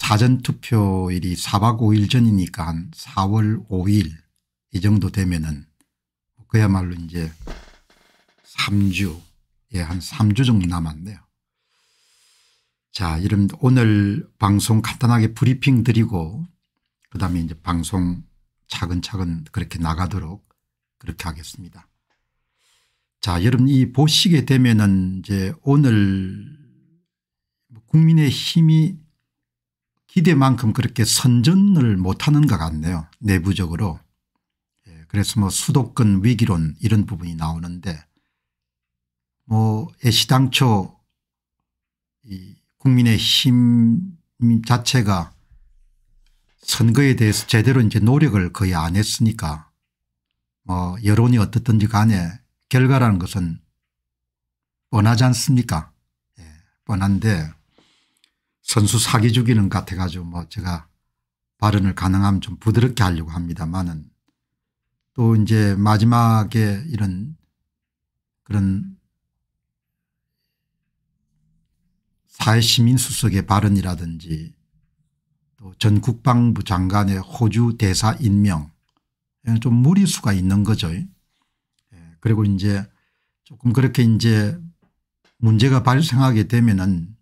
사전투표일이 4박 5일 전이니까 한 4월 5일 이 정도 되면은 그야말로 이제 3주 예한 3주 정도 남았네요. 자 이런 오늘 방송 간단하게 브리핑 드리고 그다음에 이제 방송 차근차근 그렇게 나가도록 그렇게 하겠습니다. 자 여러분 이 보시게 되면은 이제 오늘 국민의 힘이 기대만큼 그렇게 선전을 못하는 것 같네요 내부적으로. 예, 그래서 뭐 수도권 위기론 이런 부분이 나오는데 뭐 애시당초 이 국민의힘 자체가 선거에 대해서 제대로 이제 노력을 거의 안 했으니까 뭐 여론이 어떻든지 간에 결과라는 것은 뻔하지 않습니까 예, 뻔한데 선수 사기 죽이는 같아가지고 뭐 제가 발언을 가능하면 좀 부드럽게 하려고 합니다만은 또 이제 마지막에 이런 그런 사회시민수석의 발언이라든지 또 전 국방부 장관의 호주 대사 임명 좀 무리수가 있는 거죠. 예. 그리고 이제 조금 그렇게 이제 문제가 발생하게 되면은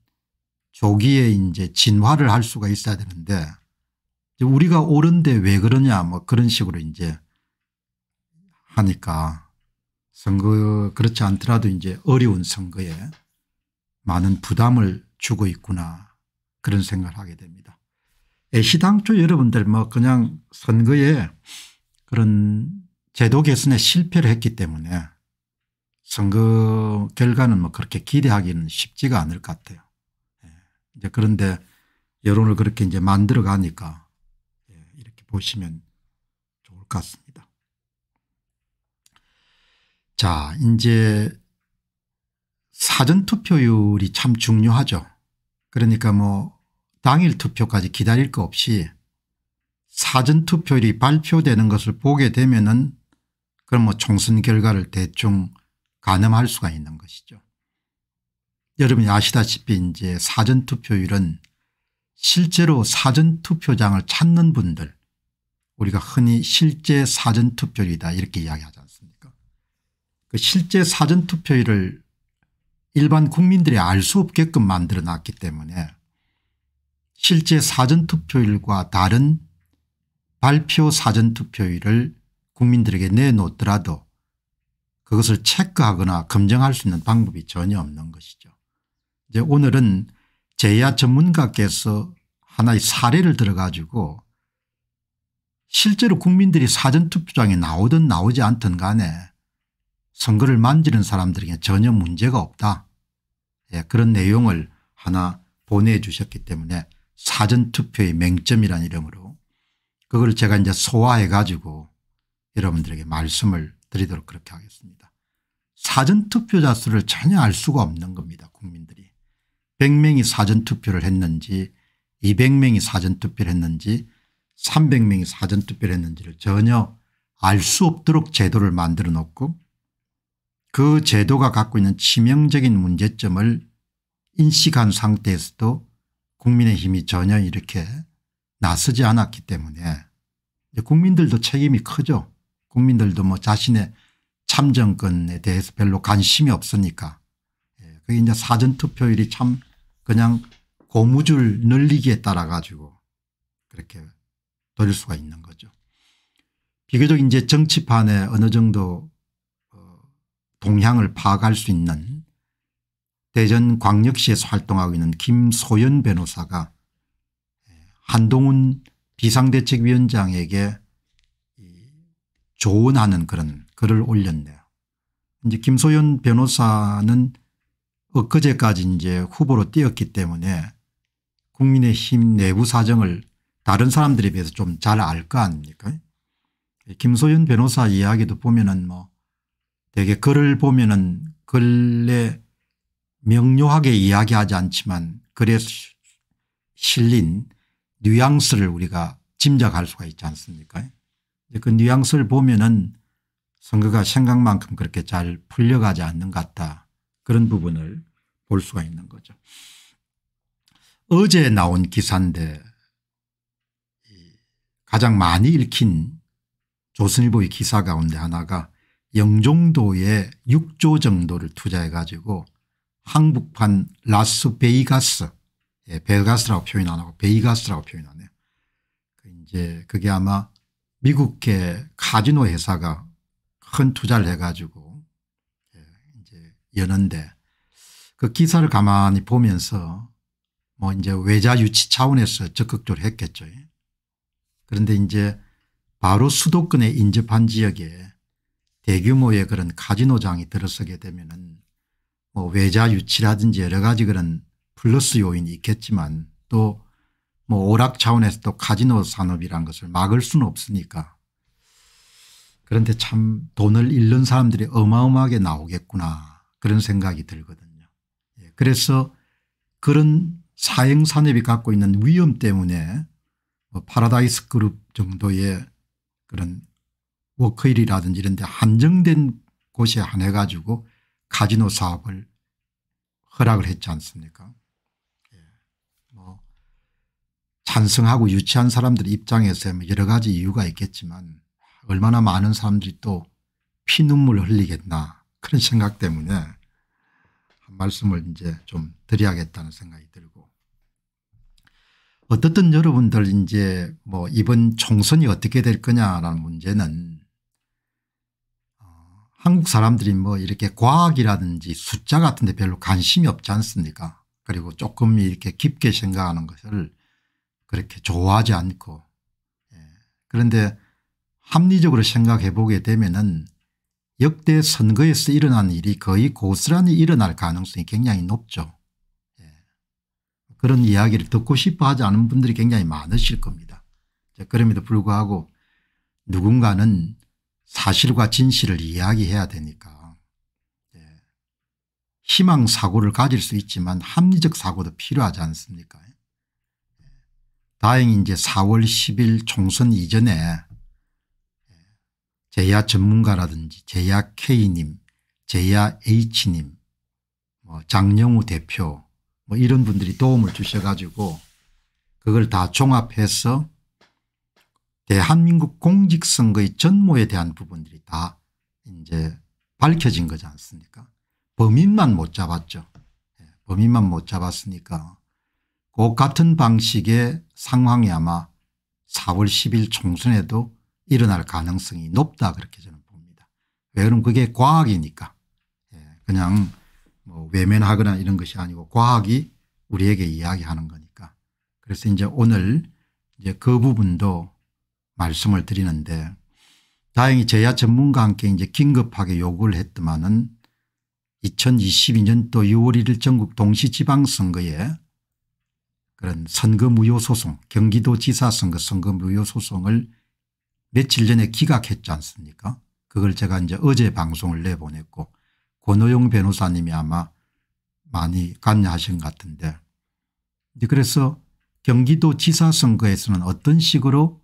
조기에 이제 진화를 할 수가 있어야 되는데 우리가 옳은데 왜 그러냐 뭐 그런 식으로 이제 하니까 선거 그렇지 않더라도 이제 어려운 선거에 많은 부담을 주고 있구나 그런 생각을 하게 됩니다. 애시당초 예, 여러분들 뭐 그냥 선거에 그런 제도 개선에 실패를 했기 때문에 선거 결과는 뭐 그렇게 기대하기는 쉽지가 않을 것 같아요. 이제 그런데 여론을 그렇게 이제 만들어 가니까 예, 이렇게 보시면 좋을 것 같습니다. 자, 이제 사전투표율이 참 중요하죠. 그러니까 뭐 당일 투표까지 기다릴 거 없이 사전투표율이 발표되는 것을 보게 되면은 그럼 뭐 총선 결과를 대충 가늠할 수가 있는 것이죠. 여러분이 아시다시피 이제 사전투표율은 실제로 사전투표장을 찾는 분들 우리가 흔히 실제 사전투표율이다 이렇게 이야기하지 않습니까 그 실제 사전투표율을 일반 국민들이 알 수 없게끔 만들어 놨기 때문에 실제 사전투표율과 다른 발표 사전투표율을 국민들에게 내놓더라도 그것을 체크하거나 검증할 수 있는 방법이 전혀 없는 것이죠. 이제 오늘은 제야 전문가께서 하나의 사례를 들어 가지고 실제로 국민들이 사전투표장에 나오든 나오지 않든 간에 선거를 만지는 사람들에게 전혀 문제가 없다. 예, 그런 내용을 하나 보내주셨기 때문에 사전투표의 맹점이라는 이름으로 그걸 제가 이제 소화해 가지고 여러분들에게 말씀을 드리도록 그렇게 하겠습니다. 사전투표자 수를 전혀 알 수가 없는 겁니다 국민들이. 100명이 사전투표를 했는지 200명이 사전투표를 했는지 300명이 사전투표를 했는지를 전혀 알 수 없도록 제도를 만들어 놓고 그 제도가 갖고 있는 치명적인 문제점을 인식한 상태에서도 국민의힘이 전혀 이렇게 나서지 않았기 때문에 국민들도 책임이 크죠. 국민들도 뭐 자신의 참정권에 대해서 별로 관심이 없으니까. 예, 그게 이제 사전투표율이 참 그냥 고무줄 늘리기에 따라 가지고 그렇게 돌릴 수가 있는 거죠. 비교적 이제 정치판에 어느 정도 어, 동향을 파악할 수 있는 대전 광역시에서 활동하고 있는 김소연 변호사가 예, 한동훈 비상대책위원장에게 조언하는 그런 글을 올렸네요. 이제 김소연 변호사는 엊그제까지 그 이제 후보로 뛰었기 때문에 국민의힘 내부 사정을 다른 사람들에 비해서 좀 잘 알 거 아닙니까 김소연 변호사 이야기도 보면은 뭐 되게 글을 보면은 글에 명료하게 이야기하지 않지만 글에 실린 뉘앙스를 우리가 짐작할 수가 있지 않습니까 그 뉘앙스를 보면은 선거가 생각만큼 그렇게 잘 풀려가지 않는 것 같다 그런 부분을 볼 수가 있는 거죠. 어제 나온 기사인데 가장 많이 읽힌 조선일보의 기사 가운데 하나가 영종도에 6조 정도를 투자해 가지고 한국판 라스베이가스 예, 베가스라고 표현 안 하고 베이가스라고 표현하네요. 그 이제 그게 아마 미국계 카지노 회사가 큰 투자를 해가지고 예, 이제 여는데 그 기사를 가만히 보면서 뭐 이제 외자 유치 차원에서 적극적으로 했겠죠. 그런데 이제 바로 수도권에 인접한 지역에 대규모의 그런 카지노장이 들어서게 되면은 뭐 외자 유치라든지 여러 가지 그런 플러스 요인이 있겠지만 또 뭐 오락 차원에서 또 카지노 산업이란 것을 막을 수는 없으니까 그런데 참 돈을 잃는 사람들이 어마어마하게 나오겠구나 그런 생각이 들거든요. 그래서 그런 사행산업이 갖고 있는 위험 때문에 뭐 파라다이스 그룹 정도의 그런 워크힐이라든지 이런 데 한정된 곳에 한해 가지고 카지노 사업을 허락을 했지 않습니까 예. 뭐 찬성하고 유치한 사람들 입장에서 뭐 여러 가지 이유가 있겠지만 얼마나 많은 사람들이 또 피눈물 흘리겠나 그런 생각 때문에 말씀을 이제 좀 드려야겠다는 생각이 들고 어떻든 여러분들 이제 뭐 이번 총선이 어떻게 될 거냐라는 문제는 어, 한국 사람들이 뭐 이렇게 과학이라든지 숫자 같은 데 별로 관심이 없지 않습니까 그리고 조금 이렇게 깊게 생각하는 것을 그렇게 좋아하지 않고 예. 그런데 합리적으로 생각해 보게 되면은 역대 선거에서 일어난 일이 거의 고스란히 일어날 가능성이 굉장히 높죠. 예. 그런 이야기를 듣고 싶어 하지 않은 분들이 굉장히 많으실 겁니다. 그럼에도 불구하고 누군가는 사실과 진실을 이야기해야 되니까 예. 희망 사고를 가질 수 있지만 합리적 사고도 필요하지 않습니까 예. 다행히 이제 4월 10일 총선 이전에 제야 전문가라든지 제야 K님, 제야 H님, 뭐 장영우 대표 뭐 이런 분들이 도움을 주셔가지고 그걸 다 종합해서 대한민국 공직선거의 전모에 대한 부분들이 다 이제 밝혀진 거지 않습니까 범인만 못 잡았죠. 예, 범인만 못 잡았으니까 꼭 그 같은 방식의 상황이 아마 4월 10일 총선에도 일어날 가능성이 높다 그렇게 저는 봅니다. 왜 그럼 그게 과학이니까 예, 그냥 뭐 외면하거나 이런 것이 아니고 과학이 우리에게 이야기하는 거니까 그래서 이제 오늘 이제 그 부분도 말씀을 드리는데 다행히 제야 전문가 함께 이제 긴급하게 요구를 했더만은 2022년도 6월 1일 전국 동시지방선거에 그런 선거 무효 소송 경기도지사선거 선거 무효 소송을 며칠 전에 기각했지 않습니까 그걸 제가 이제 어제 방송을 내보냈고 권호용 변호사님이 아마 많이 관여하신 것 같은데 그래서 경기도 지사선거에서는 어떤 식으로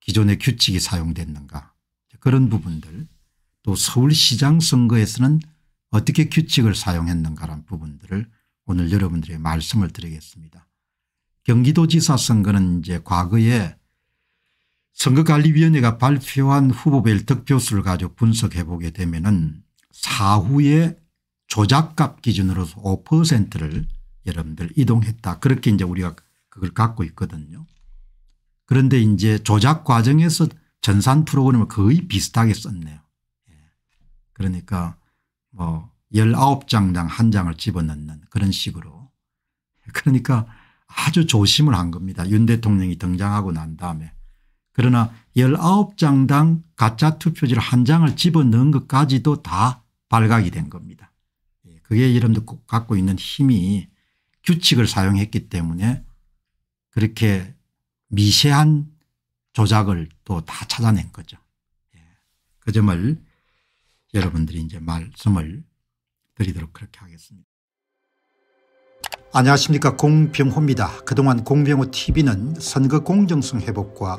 기존의 규칙이 사용됐는가 그런 부분들 또 서울시장 선거에서는 어떻게 규칙을 사용했는가라는 부분들을 오늘 여러분들의 말씀을 드리겠습니다. 경기도지사 선거는 이제 과거에 선거관리위원회가 발표한 후보별 득표수를 가지고 분석해 보게 되면 은 사후에 조작값 기준으로 5%를 여러분들 이동했다. 그렇게 이제 우리가 그걸 갖고 있거든요. 그런데 이제 조작 과정에서 전산 프로그램을 거의 비슷하게 썼네요. 예. 그러니까 뭐 19장당 한 장을 집어넣는 그런 식으로 그러니까 아주 조심을 한 겁니다. 윤 대통령이 등장하고 난 다음에 그러나 19장당 가짜 투표지를 한 장을 집어넣은 것까지도 다 발각이 된 겁니다. 예, 그게 여러분들 갖고 있는 힘이 규칙을 사용했기 때문에 그렇게 미세한 조작을 또 다 찾아낸 거죠. 예, 그 점을 여러분들이 이제 말씀을 드리도록 그렇게 하겠습니다. 안녕하십니까 공병호입니다. 그동안 공병호 tv는 선거 공정성 회복과